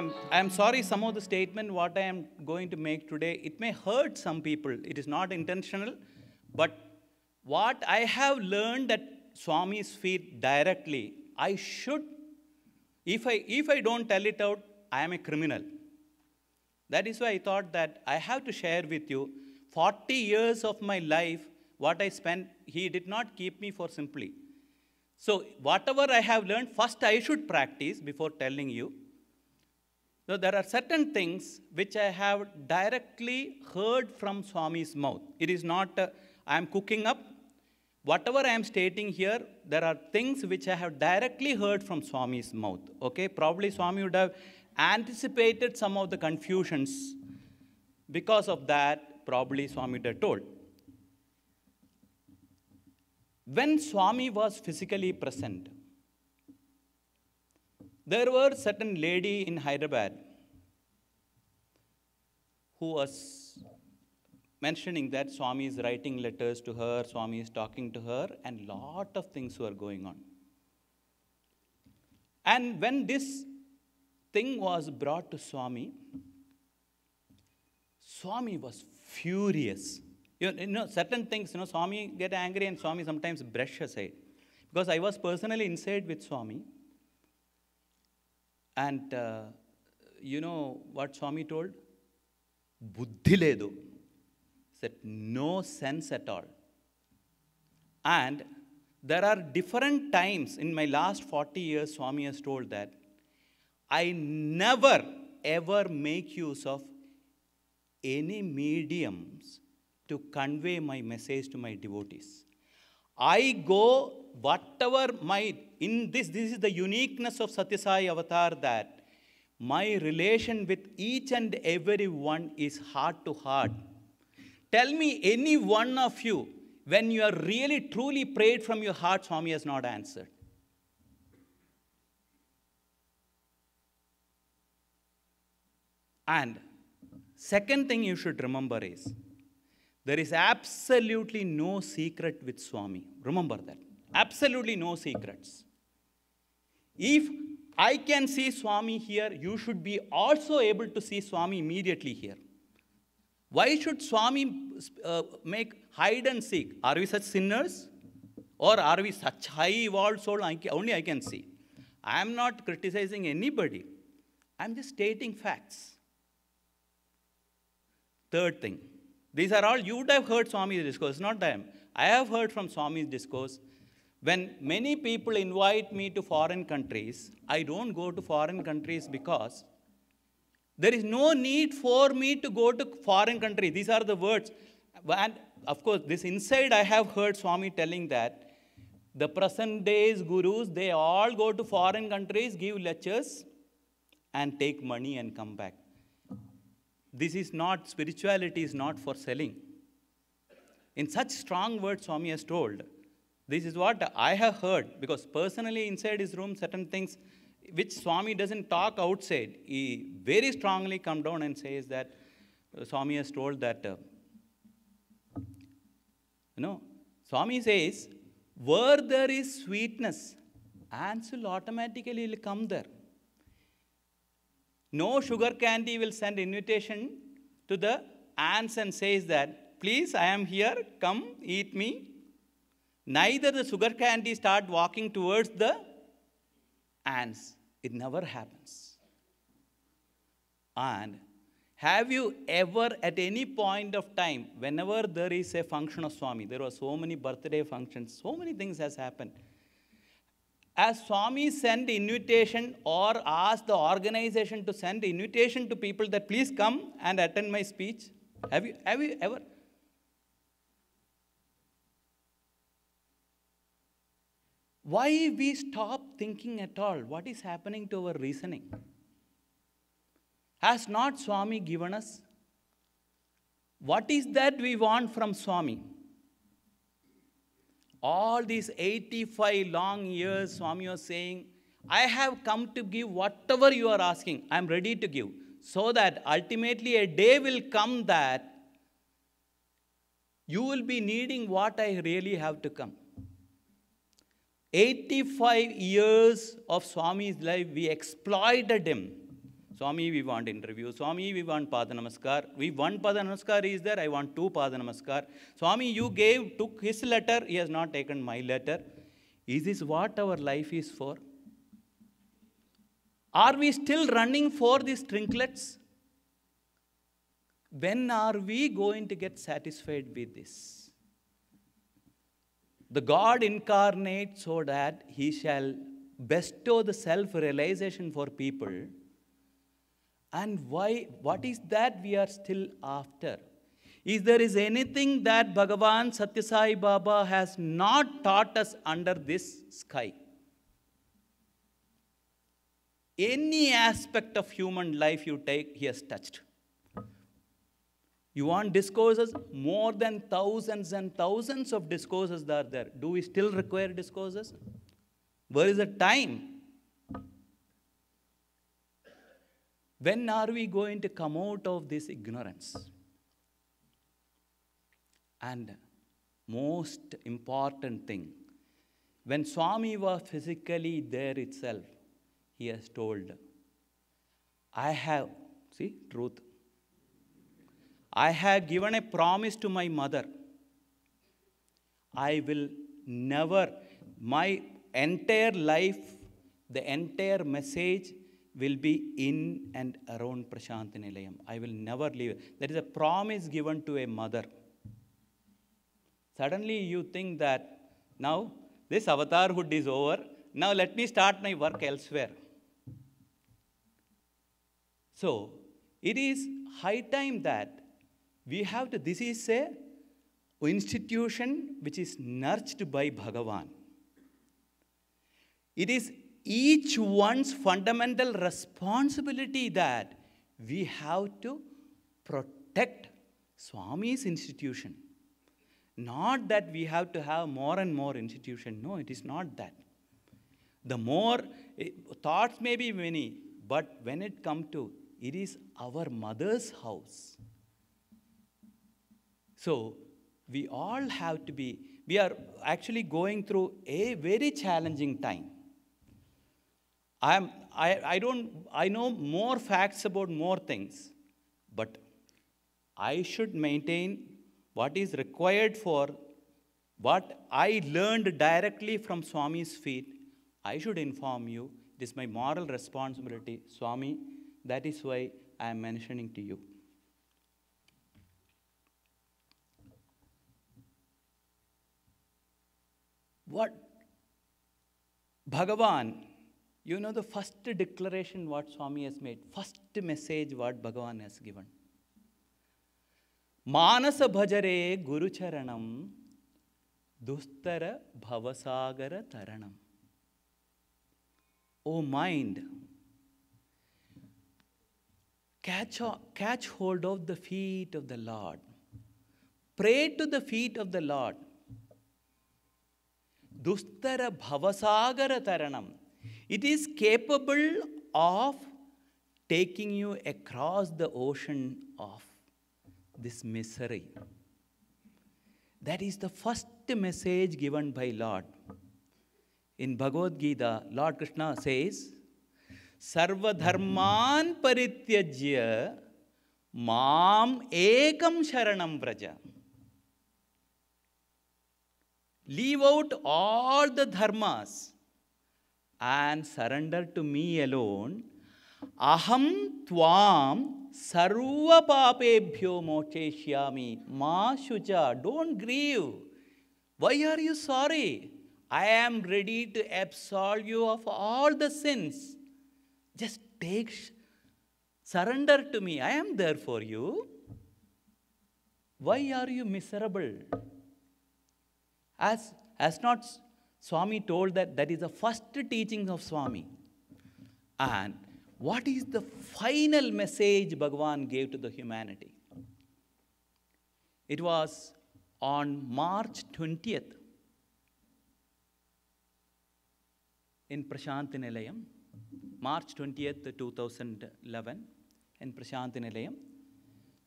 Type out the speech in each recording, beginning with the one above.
I'm, I'm sorry some of the statement what I am going to make today, it may hurt some people. It is not intentional, but what I have learned at Swami's feet directly, I should, if I, if I don't tell it out, I am a criminal. That is why I thought that I have to share with you 40 years of my life, what I spent, he did not keep me for simply. So whatever I have learned, first I should practice before telling you. So there are certain things which I have directly heard from Swami's mouth. It is not, uh, I am cooking up. Whatever I am stating here, there are things which I have directly heard from Swami's mouth. Okay, probably Swami would have anticipated some of the confusions. Because of that, probably Swami would have told. When Swami was physically present, there were certain lady in Hyderabad who was mentioning that Swami is writing letters to her, Swami is talking to her, and lot of things were going on. And when this thing was brought to Swami, Swami was furious. You know, certain things, you know, Swami get angry and Swami sometimes brush aside. Because I was personally inside with Swami, and uh, you know what Swami told? Buddhi ledu. Said, no sense at all. And there are different times in my last 40 years, Swami has told that I never ever make use of any mediums to convey my message to my devotees. I go whatever my, in this, this is the uniqueness of Satyasai avatar that my relation with each and every one is heart to heart. Tell me any one of you, when you are really truly prayed from your heart, Swami has not answered. And second thing you should remember is, there is absolutely no secret with Swami. Remember that. Absolutely no secrets. If I can see Swami here, you should be also able to see Swami immediately here. Why should Swami uh, make hide and seek? Are we such sinners? Or are we such high evolved soul? I can, only I can see. I am not criticizing anybody. I'm just stating facts. Third thing these are all, you would have heard Swami's discourse, not them. I have heard from Swami's discourse. When many people invite me to foreign countries, I don't go to foreign countries because there is no need for me to go to foreign countries. These are the words. And of course, this inside I have heard Swami telling that the present days gurus, they all go to foreign countries, give lectures, and take money and come back. This is not, spirituality is not for selling. In such strong words, Swami has told, this is what I have heard, because personally inside his room, certain things which Swami doesn't talk outside, he very strongly come down and says that uh, Swami has told that, uh, you know, Swami says, where there is sweetness, answer automatically will come there. No sugar candy will send invitation to the ants and says that, please, I am here, come, eat me. Neither the sugar candy start walking towards the ants. It never happens. And have you ever, at any point of time, whenever there is a function of Swami, there were so many birthday functions, so many things has happened as Swami send invitation or ask the organization to send invitation to people that please come and attend my speech? Have you, have you ever? Why we stop thinking at all? What is happening to our reasoning? Has not Swami given us? What is that we want from Swami? all these 85 long years, Swami was saying, I have come to give whatever you are asking. I am ready to give. So that ultimately a day will come that you will be needing what I really have to come. 85 years of Swami's life, we exploited him. Swami, we want interview. Swami, we want Pada Namaskar. We want Pada Namaskar is there. I want two Pada Namaskar. Swami, you gave, took his letter. He has not taken my letter. Is this what our life is for? Are we still running for these trinklets? When are we going to get satisfied with this? The God incarnate so that he shall bestow the self realization for people and why, what is that we are still after? Is there is anything that Bhagavan Satya Sai Baba has not taught us under this sky? Any aspect of human life you take, he has touched. You want discourses? More than thousands and thousands of discourses are there. Do we still require discourses? Where is the time? When are we going to come out of this ignorance? And most important thing, when Swami was physically there itself, he has told, I have, see, truth. I have given a promise to my mother. I will never, my entire life, the entire message will be in and around Prashant Nilayam. I will never leave. That is a promise given to a mother. Suddenly you think that now this avatarhood is over. Now let me start my work elsewhere. So it is high time that we have to, this is a institution which is nurtured by Bhagavan. It is each one's fundamental responsibility that we have to protect Swami's institution. Not that we have to have more and more institution. No, it is not that. The more eh, thoughts may be many, but when it comes to it is our mother's house. So we all have to be, we are actually going through a very challenging time. I'm, I, I, don't, I know more facts about more things, but I should maintain what is required for what I learned directly from Swami's feet. I should inform you. It is my moral responsibility, Swami. That is why I am mentioning to you. What Bhagavan you know the first declaration what Swami has made, first message what Bhagavan has given. Manasa భజరే Guru Charanam, Dushtara తరణం oh mind, catch, catch hold of the feet of the Lord. Pray to the feet of the Lord. Dustara bhavasagara taranam. It is capable of taking you across the ocean of this misery. That is the first message given by Lord. In Bhagavad Gita, Lord Krishna says, Sarvadharman parityajya mam ekam sharanam vraja. Leave out all the dharmas and surrender to me alone, aham tvam sarva papebhyo moteshyami. Ma shuja, don't grieve. Why are you sorry? I am ready to absolve you of all the sins. Just take, surrender to me. I am there for you. Why are you miserable? Has as not Swami told that that is the first teaching of Swami. And what is the final message Bhagavan gave to the humanity? It was on March 20th in Prashantinilayam, March 20th, 2011, in Prashantinilayam.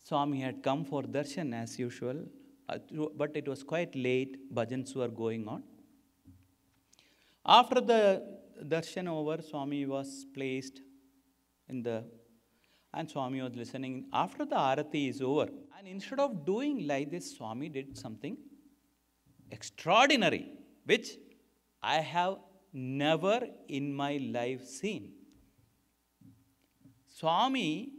Swami had come for darshan as usual, uh, but it was quite late, bhajans were going on. After the darshan over, Swami was placed in the and Swami was listening. After the arati is over, and instead of doing like this, Swami did something extraordinary, which I have never in my life seen. Swami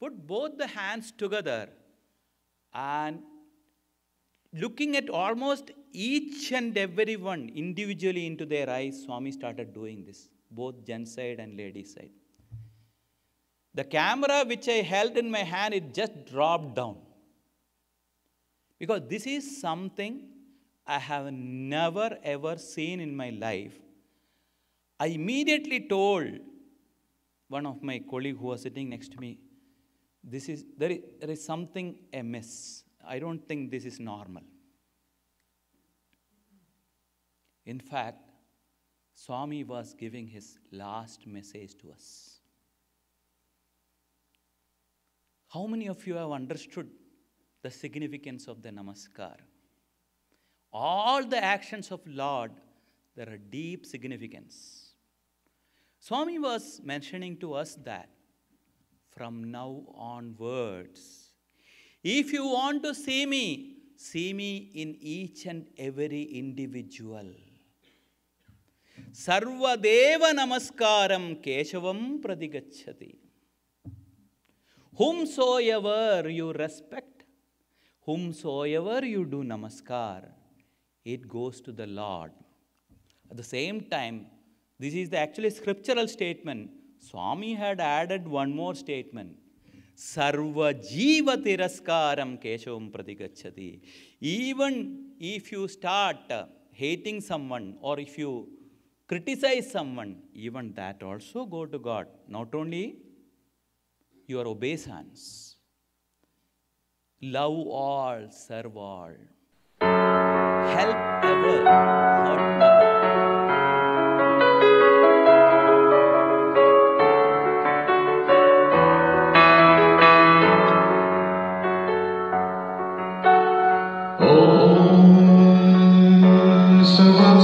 put both the hands together and looking at almost each and everyone individually into their eyes, Swami started doing this, both gen side and lady side. The camera which I held in my hand, it just dropped down. Because this is something I have never ever seen in my life. I immediately told one of my colleague who was sitting next to me, this is, there, is, there is something amiss. I don't think this is normal. In fact, Swami was giving his last message to us. How many of you have understood the significance of the Namaskar? All the actions of Lord, there are deep significance. Swami was mentioning to us that from now onwards, if you want to see me, see me in each and every individual. सर्वदेव नमस्कारं केशवं प्रतिगच्छति whomsoever you respect, whomsoever you do namaskar, it goes to the Lord. At the same time, this is the actually scriptural statement. Swami had added one more statement. Sarva jiva tiraskaram keshavam pratigachati. Even if you start hating someone or if you criticize someone, even that also go to God. Not only your obeisance. Love all, serve all. Help ever, hurt never. Om oh,